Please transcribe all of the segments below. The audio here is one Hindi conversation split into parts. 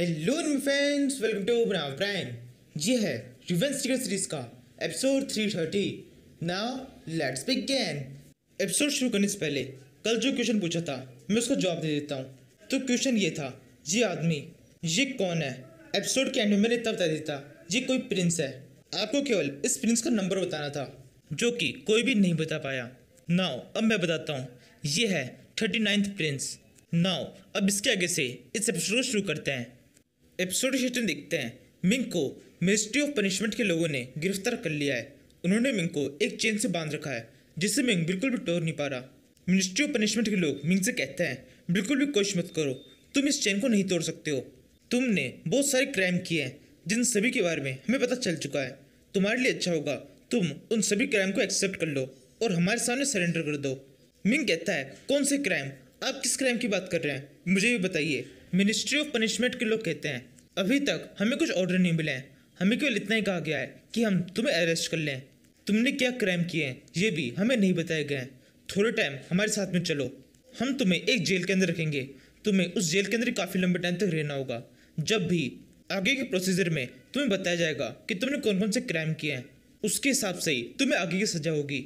हेलो फ्रेंड्स वेलकम टू बनाव ब्राइन ये है रिवेंस टिकट सीरीज का episode thirty now let's begin episode शुरू करने से पहले कल जो क्वेश्चन पूछा था मैं उसका जवाब दे देता हूँ तो क्वेश्चन ये था ये आदमी ये कौन है एपिसोड के एंड में मैंने तब बता था ये कोई प्रिंस है आपको केवल इस प्रिंस का नंबर बताना था जो कि कोई भी नहीं बता पाया नाउ अब मैं बताता हूँ ये है थर्टी प्रिंस नाउ अब इसके आगे से इस एपिसोड को शुरू करते हैं एपिसोड हिस्ट्री देखते हैं मिंग को मिनिस्ट्री ऑफ पनिशमेंट के लोगों ने गिरफ्तार कर लिया है उन्होंने मिंग को एक चेन से बांध रखा है जिससे मिंग बिल्कुल भी टोर नहीं पा रहा मिनिस्ट्री ऑफ पनिशमेंट के लोग मिंग से कहते हैं बिल्कुल भी कोशिश मत करो तुम इस चेन को नहीं तोड़ सकते हो तुमने बहुत सारे क्राइम किए हैं जिन सभी के बारे में हमें पता चल चुका है तुम्हारे लिए अच्छा होगा तुम उन सभी क्राइम को एक्सेप्ट कर लो और हमारे सामने सरेंडर कर दो मिंग कहता है कौन से क्राइम आप किस क्राइम की बात कर रहे हैं मुझे भी बताइए मिनिस्ट्री ऑफ पनिशमेंट के लोग कहते हैं अभी तक हमें कुछ ऑर्डर नहीं मिले हैं हमें केवल इतना ही कहा गया है कि हम तुम्हें अरेस्ट कर लें तुमने क्या क्राइम किए हैं ये भी हमें नहीं बताए गए हैं थोड़े टाइम हमारे साथ में चलो हम तुम्हें एक जेल के अंदर रखेंगे तुम्हें उस जेल के अंदर काफ़ी लंबे टाइम तक रहना होगा जब भी आगे के प्रोसीजर में तुम्हें बताया जाएगा कि तुमने कौन कौन से क्राइम किए हैं उसके हिसाब से ही तुम्हें आगे की सजा होगी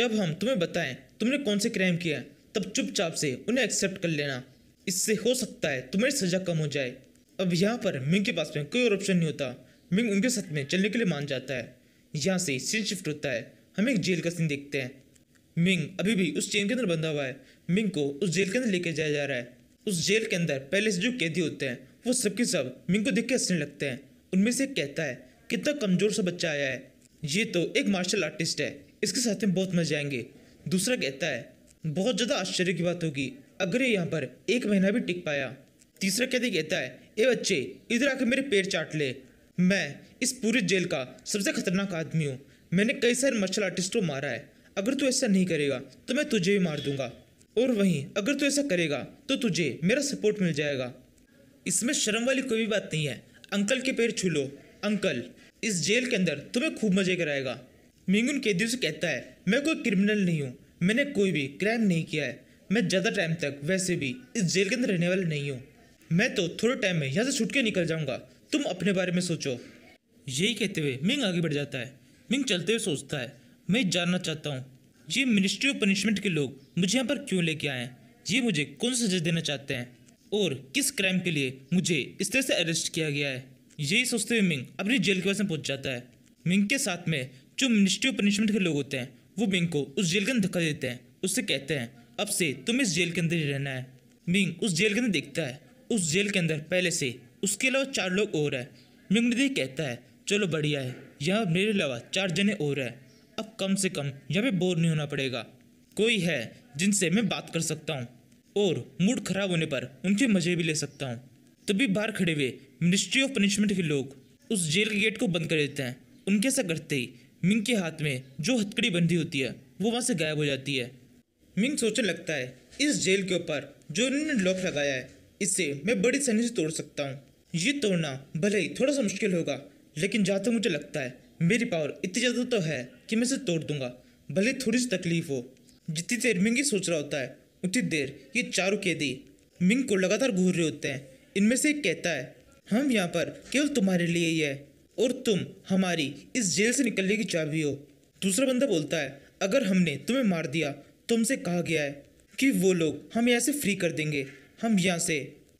जब हम तुम्हें बताएं तुमने कौन से क्राइम किए हैं तब चुपचाप से उन्हें एक्सेप्ट कर लेना इससे हो सकता है तुम्हारी सजा कम हो जाए अब यहाँ पर मिंग के पास में कोई और ऑप्शन नहीं होता मिंग उनके साथ में चलने के लिए मान जाता है यहाँ से सीन शिफ्ट होता है हम एक जेल का सीन देखते हैं मिंग अभी भी उस चेन के अंदर बंधा हुआ है मिंग को उस जेल के अंदर लेके जाया जा रहा है उस जेल के अंदर पहले से जो कैदी होते हैं वो सबके सब मिंग को देख के हंसने लगते हैं उनमें से कहता है कितना कमज़ोर सा बच्चा आया है ये तो एक मार्शल आर्टिस्ट है इसके साथ में बहुत मजे आएंगे दूसरा कहता है बहुत ज़्यादा आश्चर्य की बात होगी अगर ये यहाँ पर एक महीना भी टिक पाया तीसरा कैदी कहता है ए बच्चे इधर आकर मेरे पैर चाट ले मैं इस पूरे जेल का सबसे खतरनाक आदमी हूँ मैंने कई सारे मार्शल आर्टिस्ट को मारा है अगर तू ऐसा नहीं करेगा तो मैं तुझे भी मार दूंगा और वहीं अगर तू ऐसा करेगा तो तुझे मेरा सपोर्ट मिल जाएगा इसमें शर्म वाली कोई भी बात नहीं है अंकल के पैर छू लो अंकल इस जेल के अंदर तुम्हें खूब मजे कराएगा मिंगुन कैदियों से कहता है मैं कोई क्रिमिनल नहीं हूँ मैंने कोई भी क्राइम नहीं किया है मैं ज़्यादा टाइम तक वैसे भी इस जेल के अंदर रहने वाला नहीं हूँ मैं तो थोड़े टाइम में यहाँ से छुट के निकल जाऊँगा तुम अपने बारे में सोचो यही कहते हुए मिंग आगे बढ़ जाता है मिंग चलते हुए सोचता है मैं जानना चाहता हूँ ये मिनिस्ट्री ऑफ पनिशमेंट के लोग मुझे यहाँ पर क्यों लेके आए हैं ये मुझे कौन सा सजा देना चाहते हैं और किस क्राइम के लिए मुझे इस तरह से अरेस्ट किया गया है यही सोचते हुए मिंग अपनी जेल के पास में पहुँच जाता है मिंग के साथ में जो मिनिस्ट्री ऑफ पनिशमेंट के लोग होते हैं वो मिंग को उस जेल के अंदर धक्का देते हैं उससे कहते हैं अब से तुम इस जेल के अंदर ही रहना है मिंग उस जेल के अंदर देखता है उस जेल के अंदर पहले से उसके अलावा चार लोग और हैं मिंगडी कहता है चलो बढ़िया है यहाँ मेरे अलावा चार जने और हैं अब कम से कम यहाँ पे बोर नहीं होना पड़ेगा कोई है जिनसे मैं बात कर सकता हूँ और मूड खराब होने पर उनके मज़े भी ले सकता हूँ तभी बाहर खड़े हुए मिनिस्ट्री ऑफ पनिशमेंट के लोग उस जेल के गेट को बंद कर देते हैं उनके ऐसा करते ही मिंग के हाथ में जो हथकड़ी बंधी होती है वो वहाँ से गायब हो जाती है मिंग सोचने लगता है इस जेल के ऊपर जो इन्होंने लॉक लगाया है इसे मैं बड़ी सहनी से तोड़ सकता हूँ ये तोड़ना भले ही थोड़ा सा मुश्किल होगा लेकिन जहाँ तक मुझे लगता है मेरी पावर इतनी ज़्यादा तो है कि मैं इसे तोड़ दूंगा भले थोड़ी सी तकलीफ हो जितनी देर मिंगी सोच रहा होता है उतनी देर ये चारों कैदी मिंग को लगातार घूर रहे होते हैं इनमें से एक कहता है हम यहाँ पर केवल तुम्हारे लिए ही है और तुम हमारी इस जेल से निकलने की चाबी हो दूसरा बंदा बोलता है अगर हमने तुम्हें मार दिया तुमसे तो कहा गया है कि वो लोग हमें ऐसे फ्री कर देंगे हम यहाँ से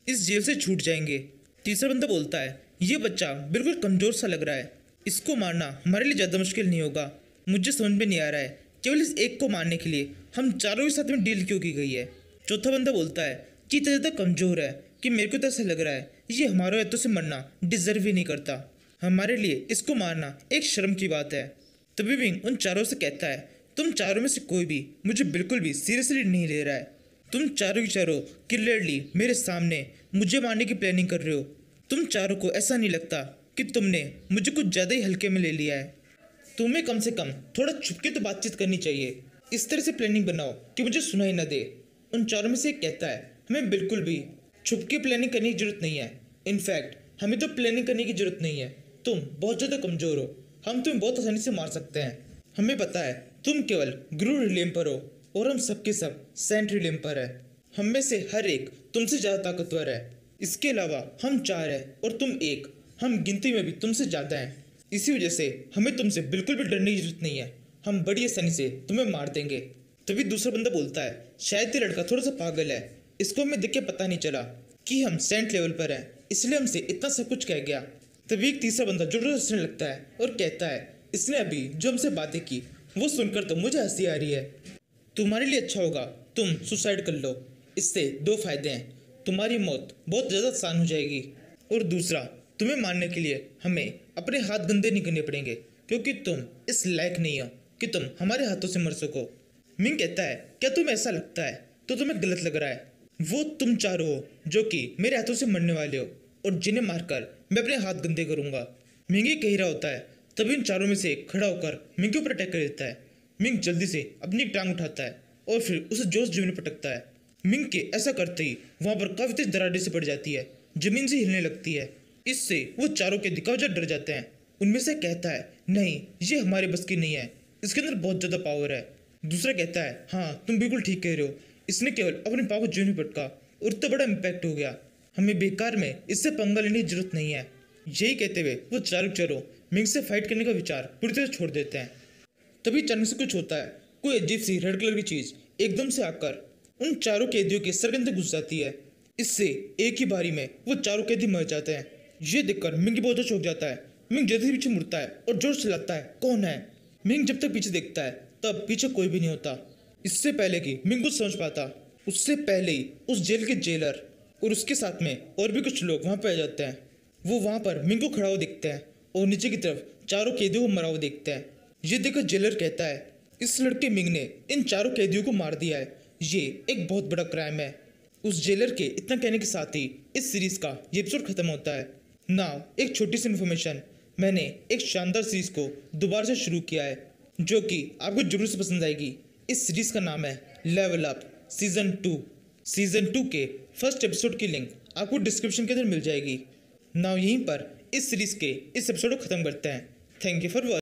इस जेल से छूट जाएंगे तीसरा बंदा बोलता है ये बच्चा बिल्कुल कमज़ोर सा लग रहा है इसको मारना हमारे लिए ज़्यादा मुश्किल नहीं होगा मुझे समझ में नहीं आ रहा है केवल इस एक को मारने के लिए हम चारों के साथ में डील क्यों की गई है चौथा बंदा बोलता है कि इतना ज़्यादा कमज़ोर है कि मेरे को तो ऐसा लग रहा है ये हमारे हाथों से मरना डिजर्व ही नहीं करता हमारे लिए इसको मारना एक शर्म की बात है तभी विंग उन चारों से कहता है तुम चारों में से कोई भी मुझे बिल्कुल भी सीरियसली नहीं ले रहा है तुम चारों की चारों क्लियरली मेरे सामने मुझे मारने की प्लानिंग कर रहे हो तुम चारों को ऐसा नहीं लगता कि तुमने मुझे कुछ ज़्यादा ही हल्के में ले लिया है तुम्हें कम से कम थोड़ा छुपके तो बातचीत करनी चाहिए इस तरह से प्लानिंग बनाओ कि मुझे सुनाई ना दे उन चारों में से एक कहता है हमें बिल्कुल भी छुपके प्लानिंग करने की ज़रूरत नहीं है इनफैक्ट हमें तो प्लानिंग करने की ज़रूरत नहीं है तुम बहुत ज़्यादा कमज़ोर हो हम तुम्हें बहुत आसानी से मार सकते हैं हमें पता है तुम केवल गुरु रिलेम पर हो और हम सबके सब, सब सेंट्रिलियम पर है हम में से हर एक तुमसे ज़्यादा ताकतवर है इसके अलावा हम चार हैं और तुम एक हम गिनती में भी तुमसे ज़्यादा हैं इसी वजह से हमें तुमसे बिल्कुल भी डरने की जरूरत नहीं है हम बड़ी आसानी से तुम्हें मार देंगे तभी दूसरा बंदा बोलता है शायद ये लड़का थोड़ा सा पागल है इसको हमें देख के पता नहीं चला कि हम सेंट लेवल पर हैं इसलिए हमसे इतना सब कुछ कह गया तभी एक तीसरा बंदा जोर हंसने लगता है और कहता है इसने अभी जो हमसे बातें की वो सुनकर तो मुझे हंसी आ रही है तुम्हारे लिए अच्छा होगा तुम सुसाइड कर लो इससे दो फायदे हैं तुम्हारी मौत बहुत ज़्यादा आसान हो जाएगी और दूसरा तुम्हें मारने के लिए हमें अपने हाथ गंदे नहीं करने पड़ेंगे क्योंकि तुम इस लायक नहीं हो कि तुम हमारे हाथों से मर सको मिंग कहता है क्या तुम ऐसा लगता है तो तुम्हें गलत लग रहा है वो तुम चारों हो जो कि मेरे हाथों से मरने वाले हो और जिन्हें मारकर मैं अपने हाथ गंदे करूंगा मिंगी कह रहा होता है तभी उन चारों में से खड़ा होकर मिंगी ऊपर अटैक कर देता है मिंग जल्दी से अपनी टांग उठाता है और फिर उसे जोश जमीन पटकता है मिंग के ऐसा करते ही वहाँ पर काफ़ी तेज दराडे से पड़ जाती है जमीन से हिलने लगती है इससे वो चारों के दिखावजा डर जाते हैं उनमें से कहता है नहीं ये हमारे बस की नहीं है इसके अंदर बहुत ज़्यादा पावर है दूसरा कहता है हाँ तुम बिल्कुल ठीक कह रहे हो इसने केवल अपने पाव को नहीं पटका और तो बड़ा इम्पैक्ट हो गया हमें बेकार में इससे पंगा लेने की जरूरत नहीं है यही कहते हुए वो चारों चारों मिंग से फाइट करने का विचार पूरी तरह छोड़ देते हैं तभी अचानक से कुछ होता है कोई अजीब सी रेड कलर की चीज़ एकदम से आकर उन चारों कैदियों के सरगंध घुस जाती है इससे एक ही बारी में वो चारों कैदी मर जाते हैं ये देखकर मिंग बहुत चौंक जाता है मिंग जल्दी से पीछे मुड़ता है और जोर से लगता है कौन है मिंग जब तक पीछे देखता है तब पीछे कोई भी नहीं होता इससे पहले कि मिंग कुछ समझ पाता उससे पहले ही उस जेल के जेलर और उसके साथ में और भी कुछ लोग वहाँ पर आ जाते हैं वो वहाँ पर मिंग को खड़ा हुआ देखते हैं और नीचे की तरफ चारों कैदियों को मरा हुआ देखते हैं ये देखकर जेलर कहता है इस लड़के मिंग ने इन चारों कैदियों को मार दिया है ये एक बहुत बड़ा क्राइम है उस जेलर के इतना कहने के साथ ही इस सीरीज का ये एपिसोड खत्म होता है ना एक छोटी सी इन्फॉर्मेशन मैंने एक शानदार सीरीज को दोबारा से शुरू किया है जो कि आपको जरूर से पसंद आएगी इस सीरीज का नाम है level up season two season two के फर्स्ट एपिसोड की लिंक आपको डिस्क्रिप्शन के अंदर मिल जाएगी नाव यहीं पर इस सीरीज के इस एपिसोड को खत्म करते हैं थैंक यू फॉर वॉच